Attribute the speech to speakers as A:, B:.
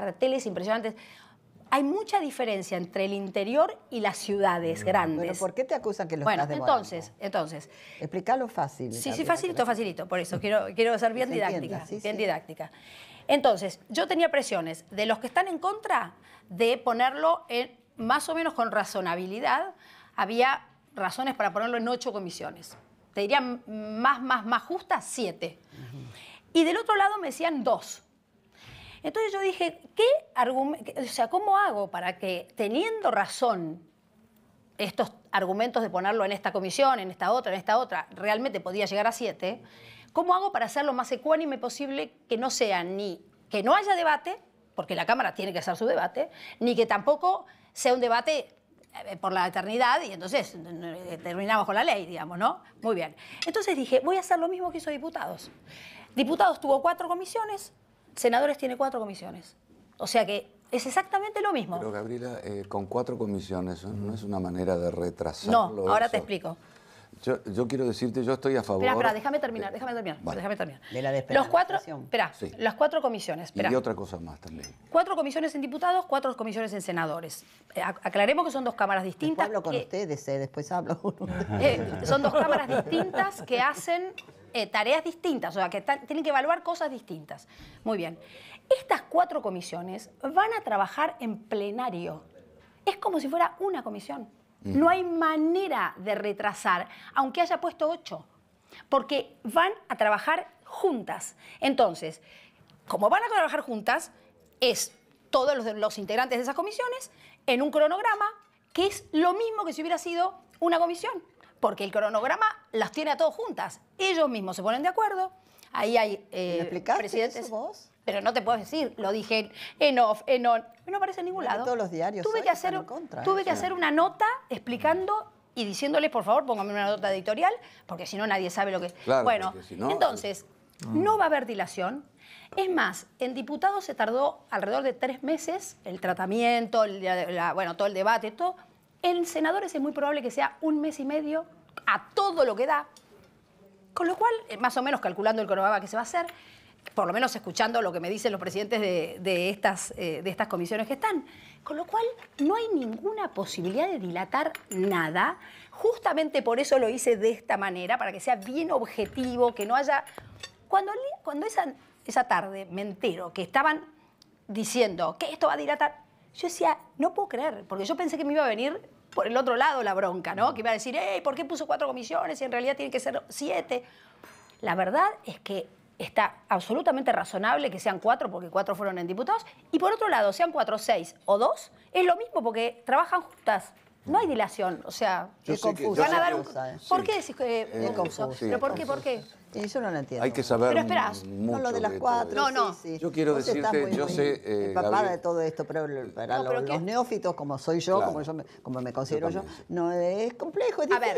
A: carteles impresionantes. Hay mucha diferencia entre el interior y las ciudades grandes. Bueno, ¿por qué te acusan que los bueno, entonces, entonces. Explícalo fácil. Sí, sí, facilito, facilito. Por eso quiero, quiero ser bien didáctica. bien didáctica. Entonces, yo tenía presiones de los que están en contra de ponerlo en, más o menos con razonabilidad. Había razones para ponerlo en ocho comisiones. Te diría más, más, más justas, siete. Y del otro lado me decían dos. Entonces yo dije, ¿qué o sea, cómo hago para que teniendo razón estos argumentos de ponerlo en esta comisión, en esta otra, en esta otra, realmente podía llegar a siete, ¿cómo hago para hacer lo más ecuánime posible que no sea ni que no haya debate, porque la Cámara tiene que hacer su debate, ni que tampoco sea un debate eh, por la eternidad y entonces eh, terminamos con la ley, digamos, ¿no? Muy bien. Entonces dije, voy a hacer lo mismo que hizo diputados. Diputados tuvo cuatro comisiones, senadores tiene cuatro comisiones. O sea que es exactamente lo mismo. Pero Gabriela, eh, con cuatro comisiones ¿no? es una manera de retrasar. No, ahora te explico. Yo, quiero decirte, yo estoy a favor. Espera, espera, déjame terminar, déjame terminar, déjame terminar. De la los cuatro, espera, las cuatro comisiones. Y otra cosa más también. Cuatro comisiones en diputados, cuatro comisiones en senadores. Eh, aclaremos que son dos cámaras distintas. Eh, después hablo con ustedes, después hablo son dos cámaras distintas que hacen eh, tareas distintas, o sea, que tienen que evaluar cosas distintas. Muy bien. Estas cuatro comisiones van a trabajar en plenario. Es como si fuera una comisión. No hay manera de retrasar, aunque haya puesto ocho, porque van a trabajar juntas. Entonces, como van a trabajar juntas, es todos los integrantes de esas comisiones en un cronograma que es lo mismo que si hubiera sido una comisión porque el cronograma las tiene a todos juntas. Ellos mismos se ponen de acuerdo. Ahí hay eh, ¿Me presidentes. Pero no te puedo decir, lo dije en off, en on. No aparece en ningún lado. En todos los diarios. Tuve, que hacer, tuve eh, que hacer una nota explicando y diciéndoles, por favor, póngame una nota editorial, porque si no nadie sabe lo que. Claro, bueno, entonces, no. va a haber dilación. Es más, en diputados se tardó alrededor de tres meses el tratamiento, bueno, todo el debate, todo. En senadores es muy probable que sea un mes y medio a todo lo que da. Con lo cual, eh, más o menos calculando el cronograma que se va a hacer, por lo menos escuchando lo que me dicen los presidentes de, estas, eh, de estas comisiones que están. Con lo cual, no hay ninguna posibilidad de dilatar nada. Justamente por eso lo hice de esta manera, para que sea bien objetivo, que no haya... Cuando, cuando esa, esa tarde me entero que estaban diciendo que esto va a dilatar, yo decía, no puedo creer, porque yo pensé que me iba a venir por el otro lado la bronca, ¿no? Que iba a decir, eh ¿por qué puso cuatro comisiones y en realidad tiene que ser siete? La verdad es que está absolutamente razonable que sean cuatro, porque cuatro fueron en diputados, y por otro lado, sean cuatro, seis o dos, es lo mismo porque trabajan juntas. No hay dilación, o sea, Es confuso. Van a un... ¿Por qué decís que eh, confuso? ¿Pero por qué, por qué? yo no lo entiendo. Hay que saber Pero esperá, no lo de las cuatro. No, no. sí, sí. Yo quiero decirte, yo sé, eh, empapada de todo esto, pero para los, neófitos, como soy yo, como, yo me, como me considero yo, no es complejo. Es A ver,